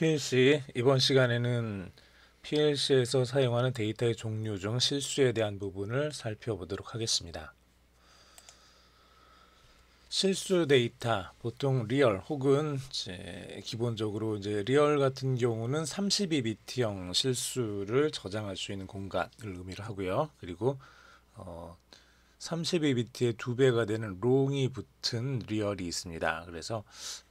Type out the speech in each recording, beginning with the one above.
PLC 이번 시간에는 PLC에서 사용하는 데이터의 종류 중 실수에 대한 부분을 살펴보도록 하겠습니다. 실수 데이터 보통 리얼 혹은 기본적으로 이제 리얼 같은 경우는 32비트형 실수를 저장할 수 있는 공간을 의미를 하고요. 그리고 어, 32비트의 두 배가 되는 롱이 붙은 리얼이 있습니다. 그래서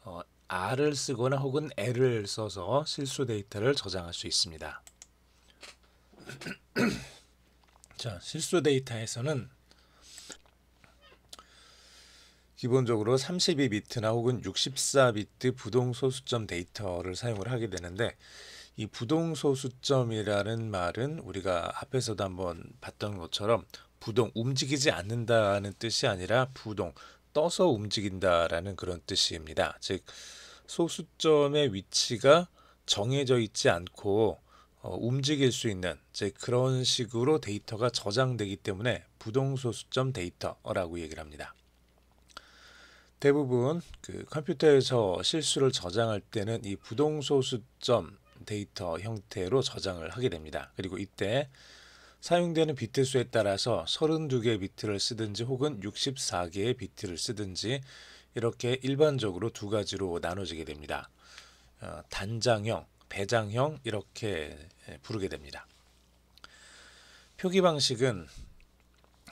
어, R을 쓰거나 혹은 L을 써서 실수 데이터를 저장할 수 있습니다. 자, 실수 데이터에서는 기본적으로 32비트나 혹은 64비트 부동소수점 데이터를 사용을 하게 되는데 이 부동소수점이라는 말은 우리가 앞에서도 한번 봤던 것처럼 부동 움직이지 않는다는 뜻이 아니라 부동 떠서 움직인다라는 그런 뜻입니다. 즉 소수점의 위치가 정해져 있지 않고 어, 움직일 수 있는 이제 그런 식으로 데이터가 저장되기 때문에 부동소수점 데이터라고 얘기를 합니다. 대부분 그 컴퓨터에서 실수를 저장할 때는 이 부동소수점 데이터 형태로 저장을 하게 됩니다. 그리고 이때 사용되는 비트 수에 따라서 32개의 비트를 쓰든지 혹은 64개의 비트를 쓰든지 이렇게 일반적으로 두 가지로 나눠지게 됩니다. 어, 단장형, 배장형 이렇게 예, 부르게 됩니다. 표기 방식은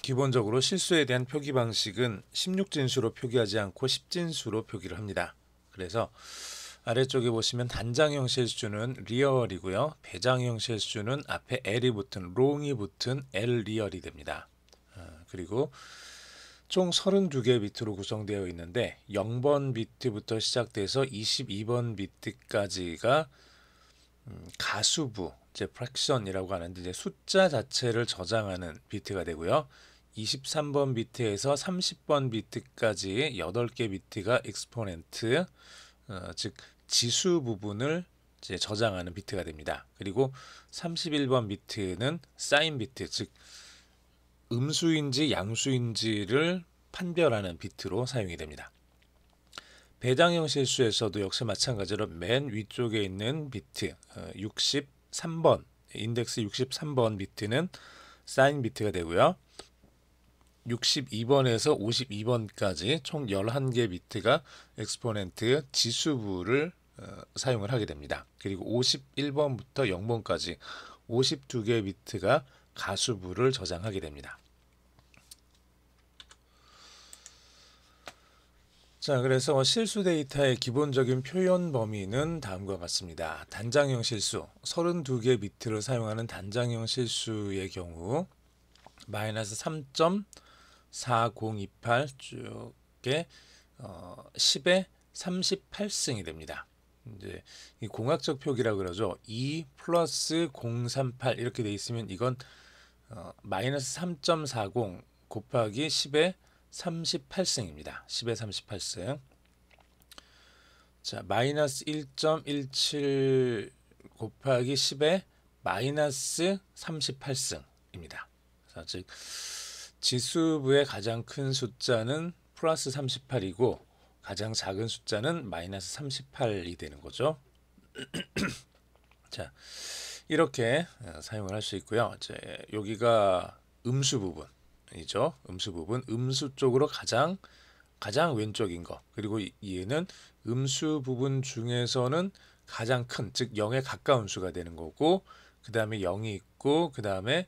기본적으로 실수에 대한 표기 방식은 16진수로 표기하지 않고 10진수로 표기를 합니다. 그래서 아래쪽에 보시면 단장형 실수는 리얼이고요. 배장형 실수는 앞에 L이 붙은 롱이 붙은 L 리얼이 됩니다. 어, 그리고 총 32개 비트로 구성되어 있는데 0번 비트부터 시작돼서 22번 비트까지가 음, 가수부, 이제 프랙션이라고 하는데 이제 숫자 자체를 저장하는 비트가 되고요. 23번 비트에서 30번 비트까지 8개 비트가 익스포넨트, 어, 즉 지수 부분을 이제 저장하는 비트가 됩니다. 그리고 31번 비트는 사인 비트, 즉 음수인지 양수인지를 판별하는 비트로 사용이 됩니다. 배당형 실수에서도 역시 마찬가지로 맨 위쪽에 있는 비트 63번 어, 인덱스 63번 비트는 사인 비트가 되고요. 62번에서 52번까지 총 11개 비트가 엑스포넨트 지수부를 어, 사용을 하게 됩니다. 그리고 51번부터 0번까지 52개 비트가 가수부를 저장하게 됩니다. 자, 그래서 실수 데이터의 기본적인 표현 범위는 다음과 같습니다. 단장형 실수, 32개 비트를 사용하는 단장형 실수의 경우 마이너스 3.4028 쭉에 어, 10에 38승이 됩니다. 이제 이 공학적 표기라 그러죠. 2 플러스 038 이렇게 돼 있으면 이건 어, 마이너스 3.40 곱하기 10의 38승입니다. 10의 38승. 자, 마이너스 1.17 곱하기 10의 마이너스 38승입니다. 자, 즉 지수부의 가장 큰 숫자는 플러스 38이고 가장 작은 숫자는 마이너스 38이 되는 거죠. 자, 이렇게 예, 사용을 할 수 있고요. 이제 여기가 음수 부분이죠. 음수 부분, 음수 쪽으로 가장 가장 왼쪽인 거. 그리고 얘는 음수 부분 중에서는 가장 큰, 즉 0에 가까운 수가 되는 거고, 그 다음에 0이 있고, 그 다음에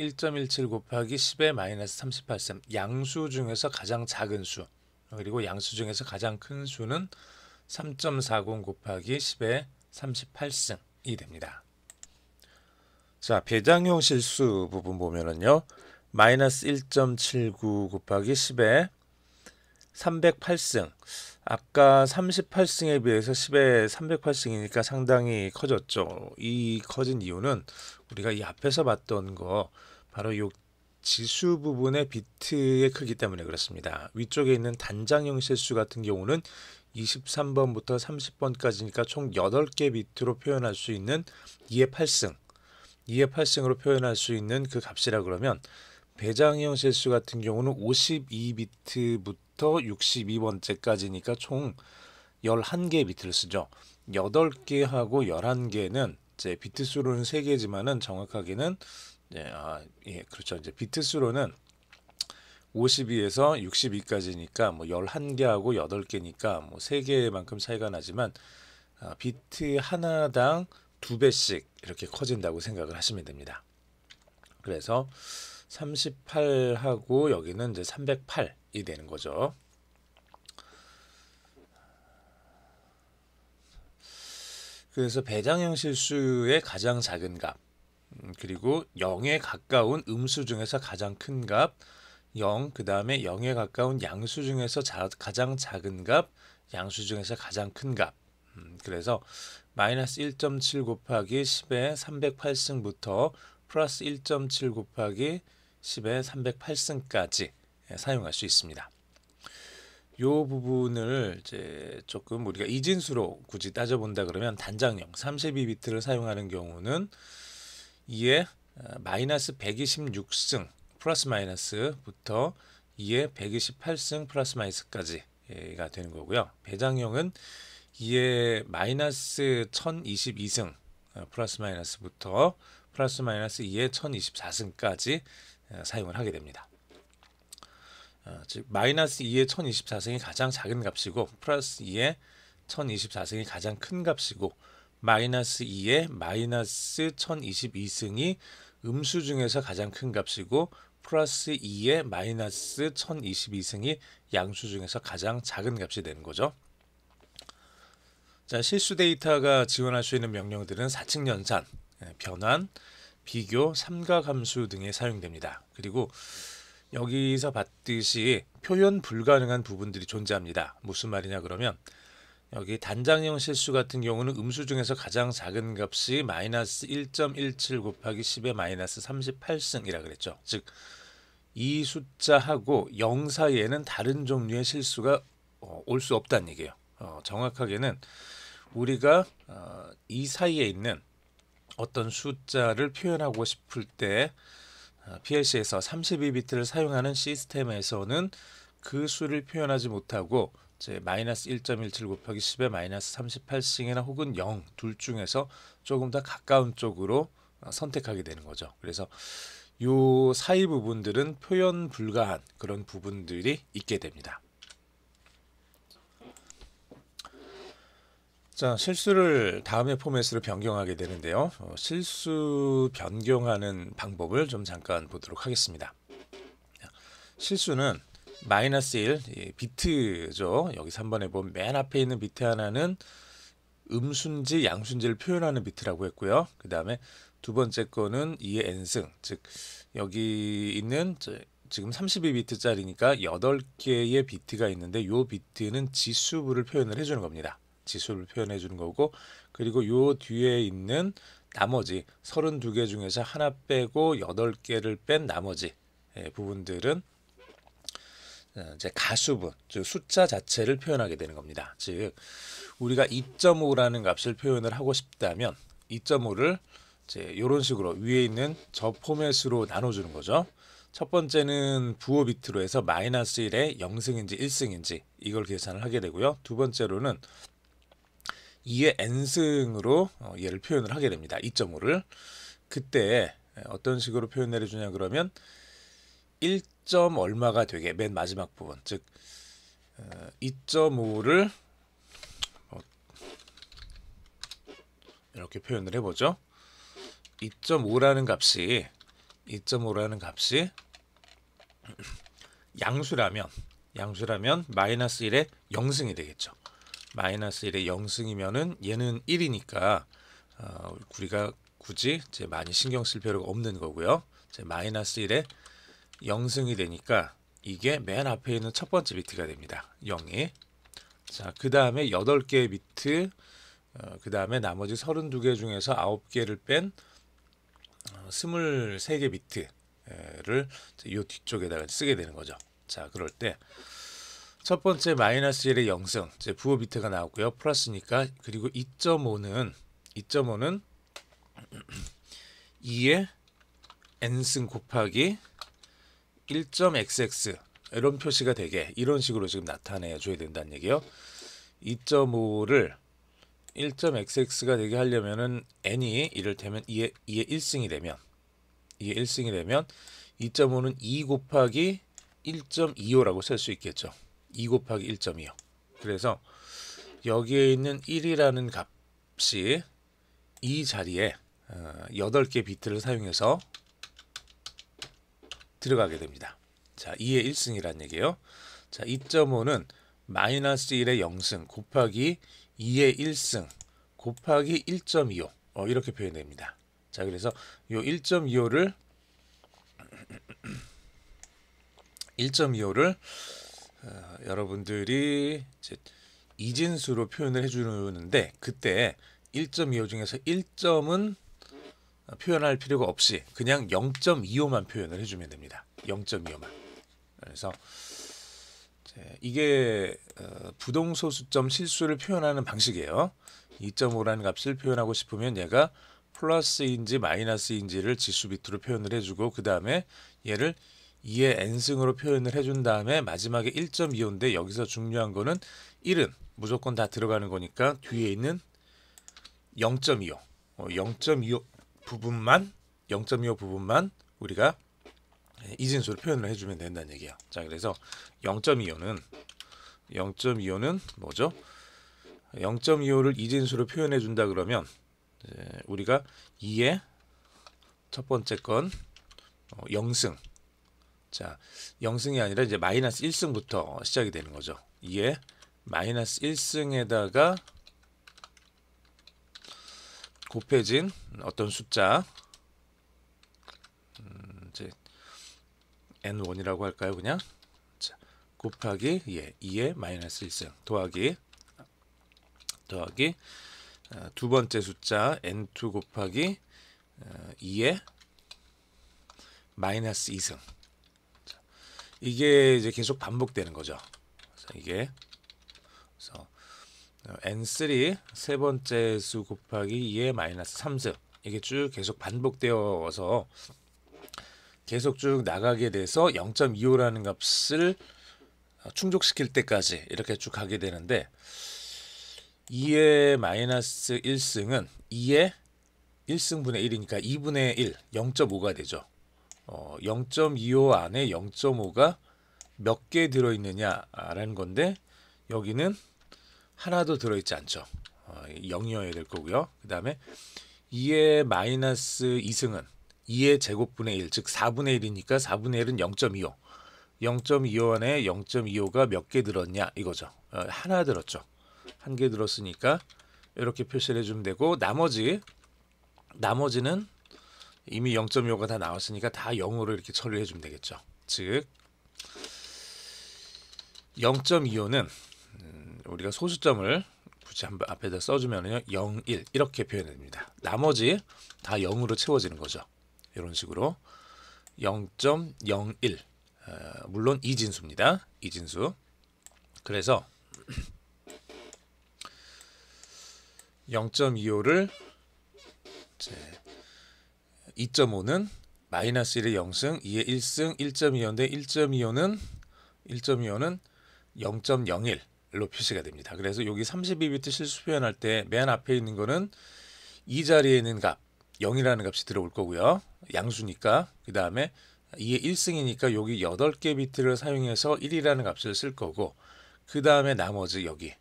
1.17 곱하기 10의 마이너스 38셈 양수 중에서 가장 작은 수 그리고 양수 중에서 가장 큰 수는 3.40 곱하기 10의 38승이 됩니다. 자, 배당형 실수 부분 보면은요. 마이너스 1.79 곱하기 10에 308승. 아까 38승에 비해서 10에 308승이니까 상당히 커졌죠. 이 커진 이유는 우리가 이 앞에서 봤던 거 바로 요 지수 부분의 비트의 크기 때문에 그렇습니다. 위쪽에 있는 단장형 실수 같은 경우는 23번부터 30번까지니까 총 8개 비트로 표현할 수 있는 2의 8승. 2의 8승으로 표현할 수 있는 그 값이라 그러면 배장형 실수 같은 경우는 52비트부터 62번째까지니까 총 11개의 비트를 쓰죠. 8개하고 11개는 이제 비트 수로는 3개지만은 정확하게는 예, 아, 예, 그렇죠. 이제 비트 수로는 52에서 62까지니까 뭐 11개하고 8개니까 뭐 3개만큼 차이가 나지만 아, 비트 하나당 2배씩 이렇게 커진다고 생각을 하시면 됩니다. 그래서 38하고 여기는 이제 308이 되는 거죠. 그래서 배장형 실수의 가장 작은 값, 음, 그리고 0에 가까운 음수 중에서 가장 큰 값, 0, 그 다음에 0에 가까운 양수 중에서 자, 가장 작은 값, 양수 중에서 가장 큰 값. 음, 그래서 마이너스 1.7 곱하기 1 0에 308승부터 플러스 1.7 곱하기 1 0에 308승까지 사용할 수 있습니다. 요 부분을 이제 조금 우리가 이진수로 굳이 따져본다 그러면 단장형 32비트를 사용하는 경우는 이에 어, 마이너스 126승 플러스 마이너스부터 이에 128승 플러스 마이너스까지가 되는 거고요. 배장형은 이에 마이너스 1022승 어, 플러스 마이너스부터 플러스 마이너스 2에 1024승까지 어, 사용을 하게 됩니다. 어, 즉 마이너스 2에 1024승이 가장 작은 값이고 플러스 2에 1024승이 가장 큰 값이고 마이너스 2에 마이너스 1022승이 음수 중에서 가장 큰 값이고 플러스 2에 마이너스 1022승이 양수 중에서 가장 작은 값이 되는 거죠. 자, 실수 데이터가 지원할 수 있는 명령들은 사칙 연산, 예, 변환, 비교, 삼각함수 등에 사용됩니다. 그리고 여기서 봤듯이 표현 불가능한 부분들이 존재합니다. 무슨 말이냐 그러면 여기 단장형 실수 같은 경우는 음수 중에서 가장 작은 값이 마이너스 1.17 곱하기 10의 마이너스 38승이라 그랬죠. 즉 이 숫자하고 0 사이에는 다른 종류의 실수가 어, 올수 없다는 얘기예요. 어, 정확하게는 우리가 어, 이 사이에 있는 어떤 숫자를 표현하고 싶을 때 어, PLC에서 32비트를 사용하는 시스템에서는 그 수를 표현하지 못하고 이제 마이너스 1.17 곱하기 1 0에 마이너스 38씩이나 혹은 0 둘 중에서 조금 더 가까운 쪽으로 어, 선택하게 되는 거죠. 그래서 요 사이 부분들은 표현 불가한 그런 부분들이 있게 됩니다. 자, 실수를 다음에 포맷으로 변경하게 되는데요. 어, 실수 변경하는 방법을 좀 잠깐 보도록 하겠습니다. 실수는 마이너스 1 비트죠. 여기서 한번 해보면 맨 앞에 있는 비트 하나는 음순지 양순지를 표현하는 비트라고 했고요. 그 다음에 두 번째 거는 2의 n승 즉 여기 있는 지금 32비트짜리니까 8개의 비트가 있는데 요 비트는 지수를 부 표현을 해주는 겁니다. 지수를 표현해 주는 거고 그리고 요 뒤에 있는 나머지 32개 중에서 하나 빼고 8개를 뺀 나머지 예, 부분들은 어, 이제 가수분, 즉 숫자 자체를 표현하게 되는 겁니다. 즉 우리가 2.5라는 값을 표현을 하고 싶다면 2.5를 이제 이런 식으로 위에 있는 저 포맷으로 나눠주는 거죠. 첫 번째는 부호 비트로 해서 마이너스 1의 0승인지 1승인지 이걸 계산을 하게 되고요. 두 번째로는 2의 n승으로 어, 얘를 표현을 하게 됩니다. 2.5를. 그때 어떤 식으로 표현을 해주냐 그러면 1. 얼마가 되게 맨 마지막 부분 즉 2.5를 어, 어, 이렇게 표현을 해보죠. 2.5라는 값이 2.5라는 값이 양수라면 양수라면 마이너스 1의 영승이 되겠죠. 마이너스 1의 0승이면은 얘는 1이니까 어, 우리가 굳이 이제 많이 신경 쓸 필요가 없는 거고요. 이제 마이너스 1의 0승이 되니까 이게 맨 앞에 있는 첫 번째 비트가 됩니다. 0이. 자, 그 다음에 8개의 비트, 어, 그 다음에 나머지 32개 중에서 9개를 뺀 어, 23개 비트를 이 뒤쪽에다가 쓰게 되는 거죠. 자, 그럴 때첫 번째 마이너스 1의 0승, 이제 부호 비트가 나왔고요. 플러스니까 그리고 2.5는 2.5는 2의 n승 곱하기 1.xx 이런 표시가 되게 이런 식으로 지금 나타내 줘야 된다는 얘기예요. 2.5를 1.xx가 되게 하려면은 n이 이를테면 2의, 2의 1승이 되면 2의 1승이 되면 2.5는 2 곱하기 1.25라고 쓸 수 있겠죠. 2 곱하기 1.2요. 그래서 여기에 있는 1이라는 값이 이 자리에 8개 어, 비트를 사용해서 들어가게 됩니다. 자, 2의 1승이란 얘기예요. 자, 2.5는 마이너스 1의 0승 곱하기 2의 1승 곱하기 1.25 어, 이렇게 표현됩니다. 자, 그래서 요 1.25를 1.25를 어, 여러분들이 이제 이진수로 표현을 해주는데 그때 1.25 중에서 1점은 표현할 필요가 없이 그냥 0.25만 표현을 해주면 됩니다. 0.25만. 그래서 이게 어, 부동소수점 실수를 표현하는 방식이에요. 2.5라는 값을 표현하고 싶으면 얘가 플러스인지 마이너스인지를 지수 비트로 표현을 해주고 그 다음에 얘를 2의 n승으로 표현을 해준 다음에 마지막에 1.25인데 여기서 중요한 거는 1은 무조건 다 들어가는 거니까 뒤에 있는 0.25 0.25 어, 부분만 0.25 부분만 우리가 이진수로 표현을 해주면 된다는 얘기야. 자 그래서 0.25는 0.25는 뭐죠? 0.25를 이진수로 표현해 준다 그러면 우리가 2의 첫 번째 건0승 어, 자, 0승이 아니라 이제 마이너스 1승부터 시작이 되는 거죠. 이게 마이너스 1승에다가 곱해진 어떤 숫자 n1이라고 음, 할까요, 그냥? 자, 곱하기 예, 2의 마이너스 1승 더하기 더하기 어, 두 번째 숫자 n2 곱하기 어, 2의 마이너스 2승 이게 이제 계속 반복되는 거죠. 그래서 이게 그래서 어, n3 세 번째 수 곱하기 2의 마이너스 3수 이게 쭉 계속 반복되어서 계속 쭉 나가게 돼서 0.25라는 값을 어, 충족시킬 때까지 이렇게 쭉 가게 되는데 2의 마이너스 1승은 2의 1승분의 1이니까 2분의 1, 0.5가 되죠. 어, 0.25 안에 0.5가 몇 개 들어있느냐라는 건데 여기는 하나도 들어있지 않죠. 어, 0이어야 될 거고요. 그 다음에 2의 마이너스 2승은 2의 제곱분의 1, 즉 4분의 1이니까 4분의 1은 0.25. 0.25 안에 0.25가 몇 개 들었냐 이거죠. 어, 하나 들었죠. 한 개 들었으니까 이렇게 표시를 해주면 되고 나머지 나머지는 이미 0.5가 다 나왔으니까 다 0으로 이렇게 처리해 주면 되겠죠. 즉 0.25는 음, 우리가 소수점을 굳이 한 번 앞에다 써주면요 0, 1 이렇게 표현됩니다. 나머지 다 0으로 채워지는 거죠. 이런 식으로 0.01 어, 물론 이 진수입니다. 이 진수 그래서 0.25를 2.5는 마이너스 1의 0승, 2의 1승, 1.25인데 1.25는 1.25는 0.01로 표시가 됩니다. 그래서 여기 32비트 실수 표현할 때 맨 앞에 있는 거는 이 자리에 있는 값 0이라는 값이 들어올 거고요. 양수니까 그 다음에 2의 1승이니까 여기 8개 비트를 사용해서 1이라는 값을 쓸 거고 그 다음에 나머지 여기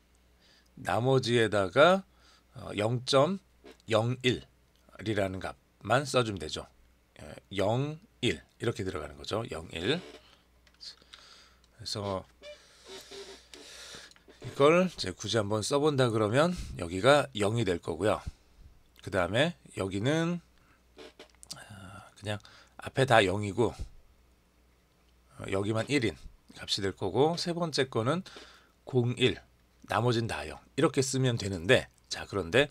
나머지에다가 0.01이라는 어, 값만 써주면 되죠. 0, 예, 1 이렇게 들어가는 거죠. 0, 1 그래서 이걸 이제 굳이 한번 써본다 그러면 여기가 0이 될 거고요. 그 다음에 여기는 아, 그냥 앞에 다 0이고 여기만 1인 값이 될 거고 세 번째 거는 01 나머진 다 0. 이렇게 쓰면 되는데 자 그런데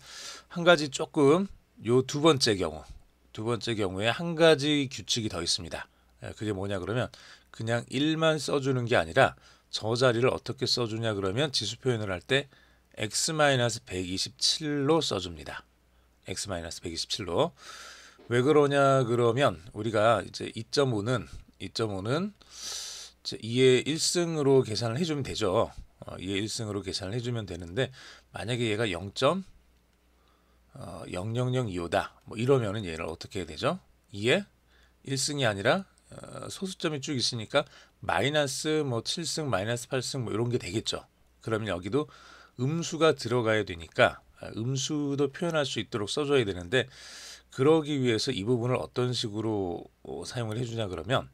한 가지 조금 요두 번째 경우 두 번째 경우에 한 가지 규칙이 더 있습니다. 예, 그게 뭐냐 그러면 그냥 1만 써주는 게 아니라 저 자리를 어떻게 써주냐 그러면 지수 표현을 할 때 x-127로 써줍니다. x-127로 왜 그러냐 그러면 우리가 이제 2.5는 2.5는 2의 1승으로 계산을 해주면 되죠. 2의 어, 1승으로 계산을 해주면 되는데 만약에 얘가 0. 어, 0002호다. 뭐 이러면은 얘를 어떻게 해야 되죠? 2에 1승이 아니라 어, 소수점이 쭉 있으니까 마이너스 뭐 7승, 마이너스 8승 뭐 이런 게 되겠죠. 그러면 여기도 음수가 들어가야 되니까 아, 음수도 표현할 수 있도록 써줘야 되는데 그러기 위해서 이 부분을 어떤 식으로 어, 사용을 해주냐 그러면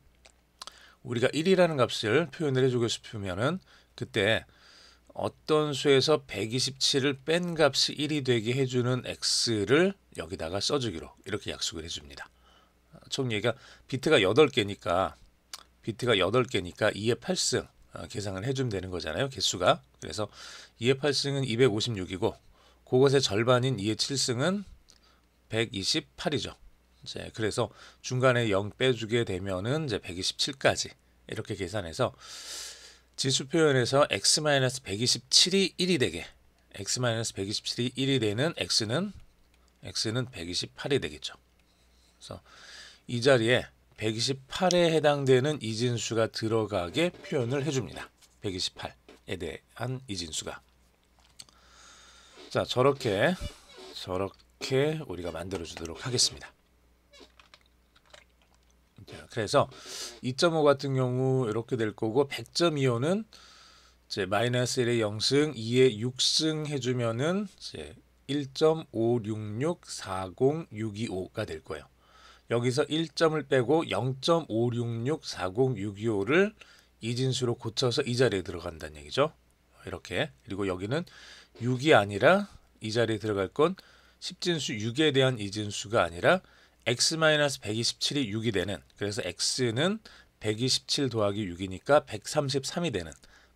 우리가 1이라는 값을 표현을 해주고 싶으면은 그때 어떤 수에서 127을 뺀 값이 1이 되게 해주는 x를 여기다가 써주기로 이렇게 약속을 해줍니다. 총 얘기가 비트가 8개니까 비트가 8개니까 2의 8승 어, 계산을 해주면 되는 거잖아요. 개수가. 그래서 2의 8승은 256이고 그것의 절반인 2의 7승은 128이죠. 이제 그래서 중간에 0 빼주게 되면은 이제 127까지 이렇게 계산해서 지수 표현에서 x-127이 1이 되게 x-127이 1이 되는 x는 x는 128이 되겠죠. 그래서 이 자리에 128에 해당되는 이진수가 들어가게 표현을 해줍니다. 128에 대한 이진수가 자 저렇게 저렇게 우리가 만들어 주도록 하겠습니다. 예, 그래서 2.5 같은 경우 이렇게 될 거고 100.25는 이제 마이너스 1의 0승, 2의 6승 해주면은 이제 1.56640625가 될 거예요. 여기서 1점을 빼고 0.5664065를 이진수로 고쳐서 이 자리에 들어간다는 얘기죠. 이렇게 그리고 여기는 6이 아니라 이 자리에 들어갈 건 10진수 6에 대한 이진수가 아니라 x-127이 6이 되는 그래서 x는 127 더하기 6이니까 133이 되는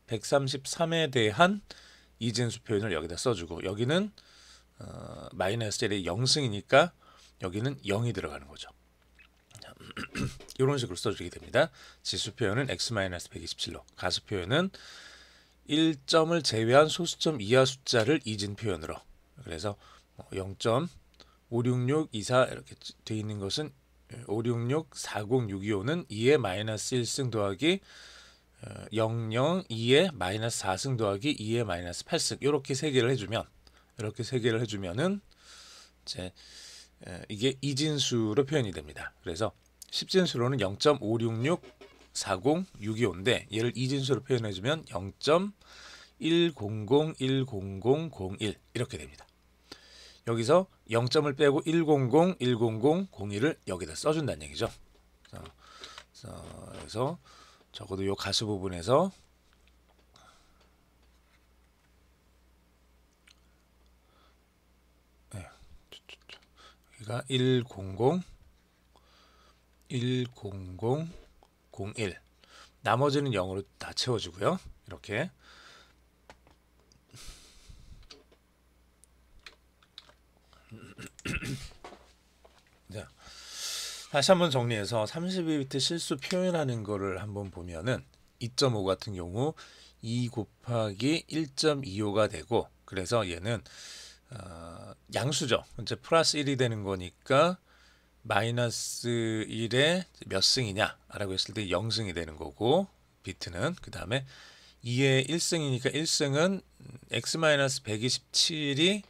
133에 대한 이진수 표현을 여기다 써주고 여기는 어, 마이너스 1이 0승이니까 여기는 0이 들어가는 거죠. 이런 식으로 써주게 됩니다. 지수 표현은 x-127로 가수 표현은 1점을 제외한 소수점 이하 숫자를 이진 표현으로 그래서 0. 뭐56624 이렇게 돼 있는 것은 5664065는 예, 2의 마이너스 1승 더하기 00 어, 2의 마이너스 4승 더하기 2의 마이너스 8승 이렇게 세 개를 해주면 이렇게 세 개를 해주면은 이제 예, 이게 이진수로 표현이 됩니다. 그래서 10진수로는 0.5664065인데 얘를 이진수로 표현해주면 0.1001001 이렇게 됩니다. 여기서 0점을 빼고 100, 100, 01을 여기다 써준다는 얘기죠. 그래서 적어도 요 가수 부분에서 네, 여기가 100, 100, 01 나머지는 0으로 다 채워주고요. 이렇게 자, 다시 한번 정리해서 32비트 실수 표현하는 거를 한번 보면은 2.5 같은 경우 2 곱하기 1.25가 되고 그래서 얘는 어, 양수죠. 이제 플러스 1이 되는 거니까 마이너스 1에 몇 승이냐라고 했을 때 0승이 되는 거고 비트는 그 다음에 2의 1승이니까 1승은 x 127이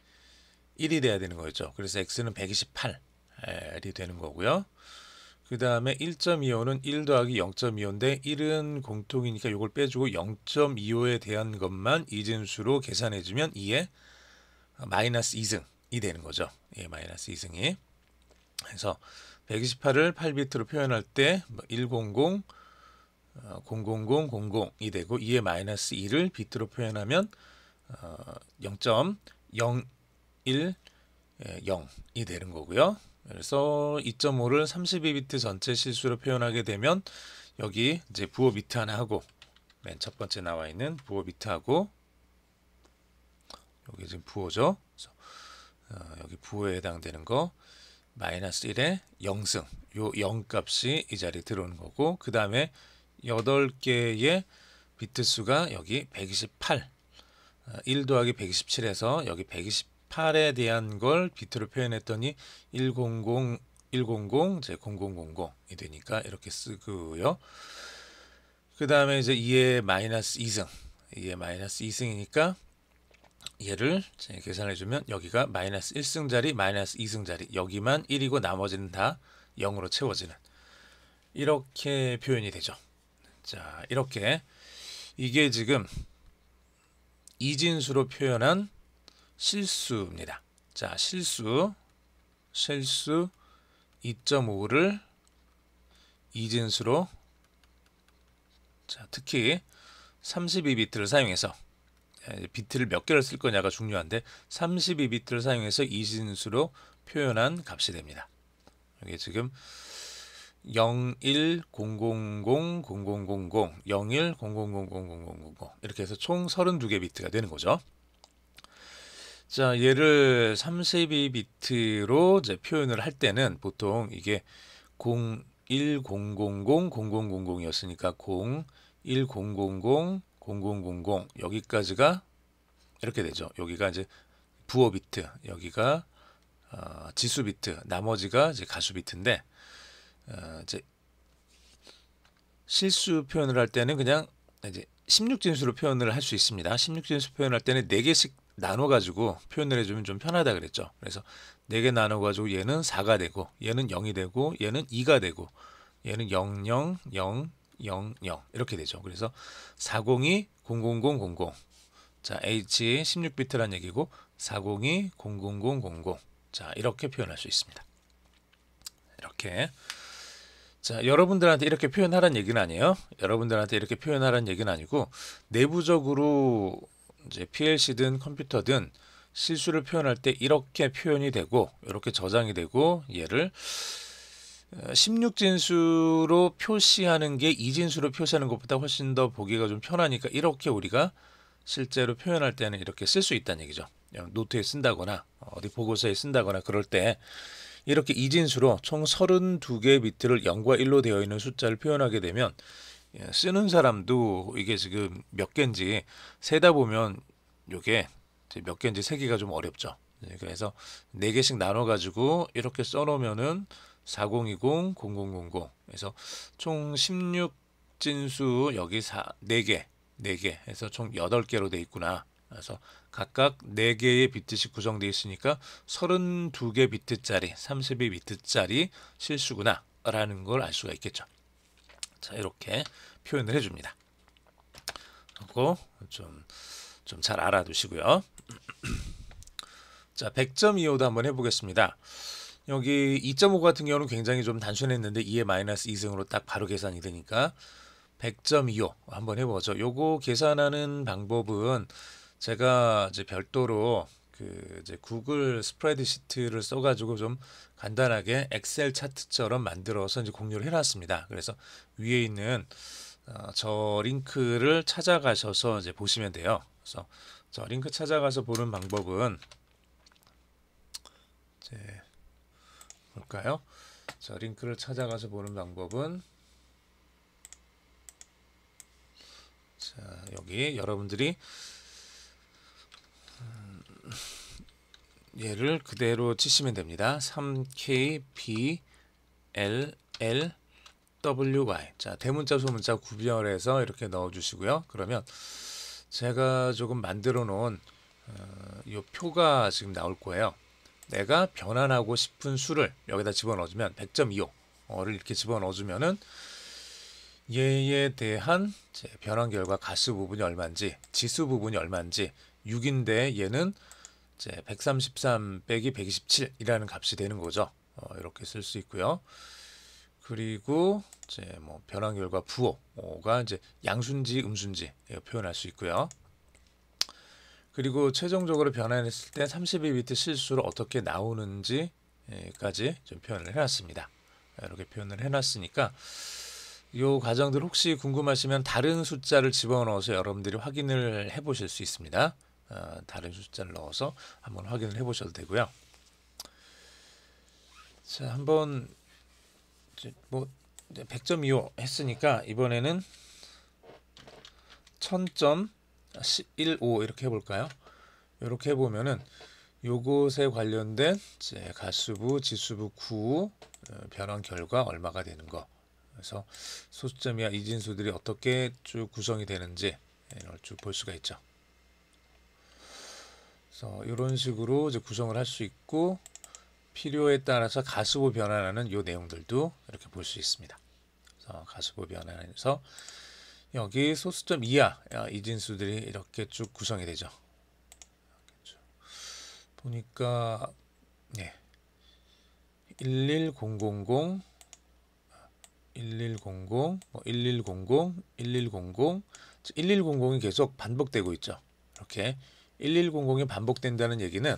1이 돼야 되는 거죠. 그래서 x는 128이 되는 거고요. 그 다음에 1.25는 1 더하기 0.25인데 1은 공통이니까 이걸 빼주고 0.25에 대한 것만 이진수로 계산해주면 2에 마이너스 2승이 되는 거죠. 예, 마이너스 2승이. 그래서 128을 8비트로 표현할 때 100, 00000이 0 되고 2에 마이너스 2를 비트로 표현하면 0.0 어, 0이 예, 되는 거고요. 그래서 2.5를 32비트 전체 실수로 표현하게 되면 여기 이제 부호 비트 하나 하고 맨 첫 번째 나와 있는 부호 비트하고 여기 지금 부호죠. 어, 여기 부호에 해당되는 거 마이너스 1의 0승 요 0값이 이 자리에 들어오는 거고 그 다음에 8개의 비트 수가 여기 128 1 어, 더하기 127에서 여기 128 8에 대한 걸 비트로 표현했더니 100 100 이제 0000이 되니까 이렇게 쓰고요. 그 다음에 이제 2의 마이너스 2승 2의 마이너스 2승이니까 얘를 계산해 주면 여기가 마이너스 1승 자리 마이너스 2승 자리 여기만 1이고 나머지는 다 0으로 채워지는 이렇게 표현이 되죠. 자 이렇게 이게 지금 이진수로 표현한 실수입니다. 자, 실수, 실수 2.5를 이진수로 자, 특히 32비트를 사용해서 예, 비트를 몇 개를 쓸 거냐가 중요한데 32비트를 사용해서 이진수로 표현한 값이 됩니다. 이게 지금 0 1 0 0 0 0 0 0 0 1 0 0 0 0 0 0 이렇게 해서 총 32개 비트가 되는 거죠. 자, 얘를 32비트로 이제 표현을 할 때는 보통 이게 010000000이었으니까 010000000 여기까지가 이렇게 되죠. 여기가 이제 부어 비트, 여기가 어, 지수 비트, 나머지가 이제 가수 비트인데 어, 이제 실수 표현을 할 때는 그냥 이제 16진수로 표현을 할 수 있습니다. 16진수 표현할 때는 4개씩 나눠가지고 표현을 해주면 좀 편하다 그랬죠. 그래서 4개 나눠가지고 얘는 4가 되고 얘는 0이 되고 얘는 2가 되고 얘는 0, 0, 0, 0, 0 이렇게 되죠. 그래서 402, 00000 자 H 16비트란 얘기고 402, 00000자 이렇게 표현할 수 있습니다. 이렇게 자, 여러분들한테 이렇게 표현하란 얘기는 아니에요. 여러분들한테 이렇게 표현하란 얘기는 아니고 내부적으로 이제 PLC든 컴퓨터든 실수를 표현할 때 이렇게 표현이 되고 이렇게 저장이 되고 얘를 16진수로 어, 표시하는 게 2진수로 표시하는 것보다 훨씬 더 보기가 좀 편하니까 이렇게 우리가 실제로 표현할 때는 이렇게 쓸 수 있다는 얘기죠. 노트에 쓴다거나 어디 보고서에 쓴다거나 그럴 때 이렇게 2진수로 총 32개 의 비트를 0과 1로 되어 있는 숫자를 표현하게 되면 예, 쓰는 사람도 이게 지금 몇 개인지 세다 보면 요게 몇 개인지 세기가 좀 어렵죠. 예, 그래서 네 개씩 나눠 가지고 이렇게 써 놓으면은 4020 0000 그래서 총16 진수 여기 4개 4개 해서 총 8개로 돼 있구나. 그래서 각각 4개의 비트씩 구성되어 있으니까 32개 비트짜리, 32비트짜리 실수구나 라는 걸 알 수가 있겠죠. 자, 이렇게 표현을 해줍니다. 하고 좀 좀 잘 알아두시고요. 자, 100.25도 한번 해보겠습니다. 여기 2.5 같은 경우는 굉장히 좀 단순했는데 2의 마이너스 2승으로 딱 바로 계산이 되니까 100.25 한번 해보죠. 요거 계산하는 방법은 제가 이제 별도로 그 이제 구글 스프레드시트를 써가지고 좀 간단하게 엑셀 차트처럼 만들어서 이제 공유를 해놨습니다. 그래서 위에 있는 어, 저 링크를 찾아가셔서 이제 보시면 돼요. 그래서 저 링크 찾아가서 보는 방법은 이제 볼까요? 저 링크를 찾아가서 보는 방법은 자, 여기 여러분들이 얘를 그대로 치시면 됩니다. 3K B L L WY 자 대문자 소문자 구별해서 이렇게 넣어주시고요. 그러면 제가 조금 만들어 놓은 이 어, 표가 지금 나올 거예요. 내가 변환하고 싶은 수를 여기다 집어넣어주면 100.25를 이렇게 집어넣어주면은 얘에 대한 변환 결과 가수 부분이 얼마인지 지수 부분이 얼마인지 6인데 얘는 이제 133 빼기 127이라는 값이 되는 거죠. 어, 이렇게 쓸 수 있고요. 그리고 이제 뭐 변환 결과 부호가 이제 양순지 음순지 예, 표현할 수 있고요. 그리고 최종적으로 변환했을 때 32비트 실수로 어떻게 나오는지까지 좀 표현을 해놨습니다. 예, 이렇게 표현을 해놨으니까 이 과정들 혹시 궁금하시면 다른 숫자를 집어넣어서 여러분들이 확인을 해보실 수 있습니다. 어, 다른 숫자를 넣어서 한번 확인을 해보셔도 되고요. 자 한번 뭐100.25 했으니까 이번에는 1000.15 아, 이렇게 해볼까요? 이렇게 해보면은 요것에 관련된 이제 가수부, 지수부 구 어, 변환 결과 얼마가 되는 거 그래서 소수점 이하 이진수들이 어떻게 쭉 구성이 되는지 이걸 쭉볼 수가 있죠. 그래서 어, 이런 식으로 이제 구성을 할 수 있고 필요에 따라서 가수부 변환하는 요 내용들도 이렇게 볼 수 있습니다. 그래서 가수부 변환에서 여기 소수점 이하 어, 이진수들이 이렇게 쭉 구성이 되죠. 보니까 네. 11000 1100, 뭐 1100, 1100, 1100이 계속 반복되고 있죠. 이렇게 1100이 반복된다는 얘기는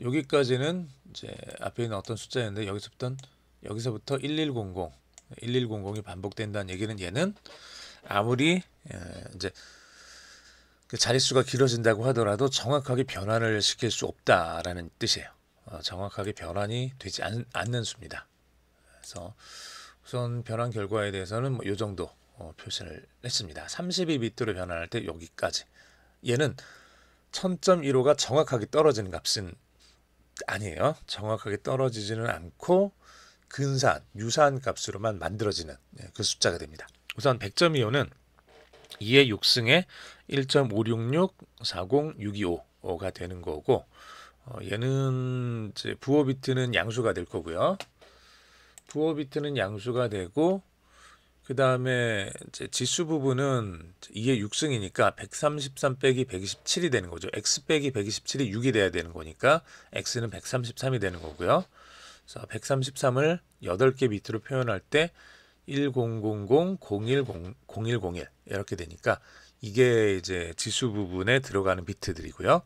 여기까지는 이제 앞에 있는 어떤 숫자였는데 여기서부터 여기서부터 1100 1100이 반복된다는 얘기는 얘는 아무리 예, 이제 그 자릿수가 길어진다고 하더라도 정확하게 변환을 시킬 수 없다라는 뜻이에요. 어, 정확하게 변환이 되지 않, 는 수입니다. 그래서 우선 변환 결과에 대해서는 뭐이 정도 어, 표시를 했습니다. 32비트로 변환할 때 여기까지. 얘는 1000.15가 정확하게 떨어지는 값은 아니에요. 정확하게 떨어지지는 않고 근사한 유사한 값으로만 만들어지는 예, 그 숫자가 됩니다. 우선 100.25는 2의 6승에 1.56640625가 되는 거고 어, 얘는 이제 부호 비트는 양수가 될 거고요. 부호 비트는 양수가 되고 그 다음에 지수 부분은 이게 6승이니까 133 빼기 127이 되는 거죠. x 빼기 127이 6이 돼야 되는 거니까 x는 133이 되는 거고요. 자, 133을 8개 밑으로 표현할 때 1000010101 이렇게 되니까 이게 이제 지수 부분에 들어가는 비트들이고요.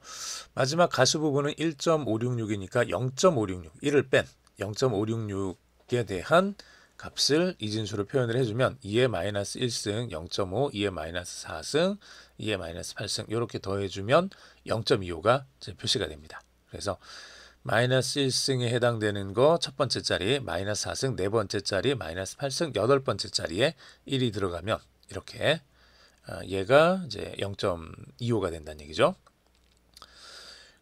마지막 가수 부분은 1.566이니까 0.566 1을 뺀 0.566에 대한 값을 이진수로 표현을 해주면 2의 마이너스 1승 0.5, 2의 마이너스 4승, 2의 마이너스 8승 이렇게 더해주면 0.25가 표시가 됩니다. 그래서 마이너스 1승에 해당되는 거 첫 번째 자리, 마이너스 4승 네 번째 자리, 마이너스 8승 여덟 번째 자리에 1이 들어가면 이렇게 어, 얘가 이제 0.25가 된다는 얘기죠.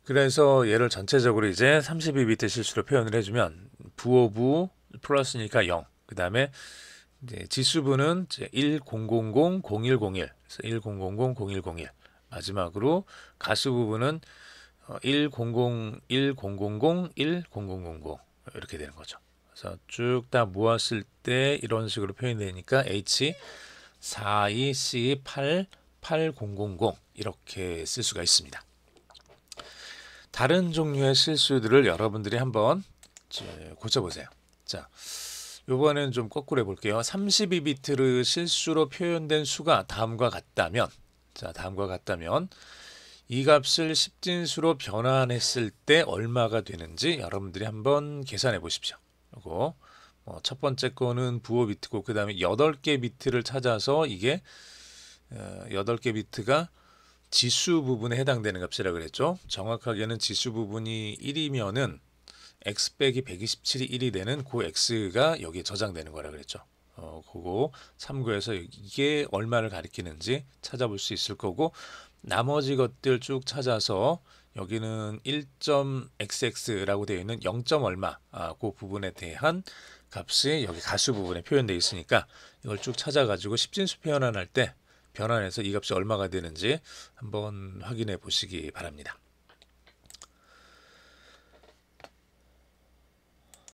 그래서 얘를 전체적으로 이제 32비트 실수로 표현을 해주면 부호부 플러스니까 0 그다음에 이제 지수분은 이제 10000101 10000101 마지막으로 가수 부분은 100100010000 어, 이렇게 되는 거죠. 그래서 쭉 다 모았을 때 이런 식으로 표현되니까 H 42C88000 이렇게 쓸 수가 있습니다. 다른 종류의 실수들을 여러분들이 한번 고쳐보세요. 자, 이번에는좀 거꾸로 해볼게요. 32비트를 실수로 표현된 수가 다음과 같다면 자 다음과 같다면 이 값을 10진수로 변환했을 때 얼마가 되는지 여러분들이 한번 계산해 보십시오. 이거 어, 뭐 첫 번째 거는 부호 비트고 그 다음에 8개 비트를 찾아서 이게 8개 어, 비트가 지수 부분에 해당되는 값이라고 그랬죠. 정확하게는 지수 부분이 1이면은 x 백이 127이 1이 되는 그 x가 여기에 저장되는 거라 그랬죠. 어, 그거 참고해서 이게 얼마를 가리키는지 찾아볼 수 있을 거고 나머지 것들 쭉 찾아서 여기는 1.xx라고 되어 있는 0. 얼마 아, 그 부분에 대한 값이 여기 가수 부분에 표현되어 있으니까 이걸 쭉 찾아가지고 십진수 변환할 때 변환해서 이 값이 얼마가 되는지 한번 확인해 보시기 바랍니다.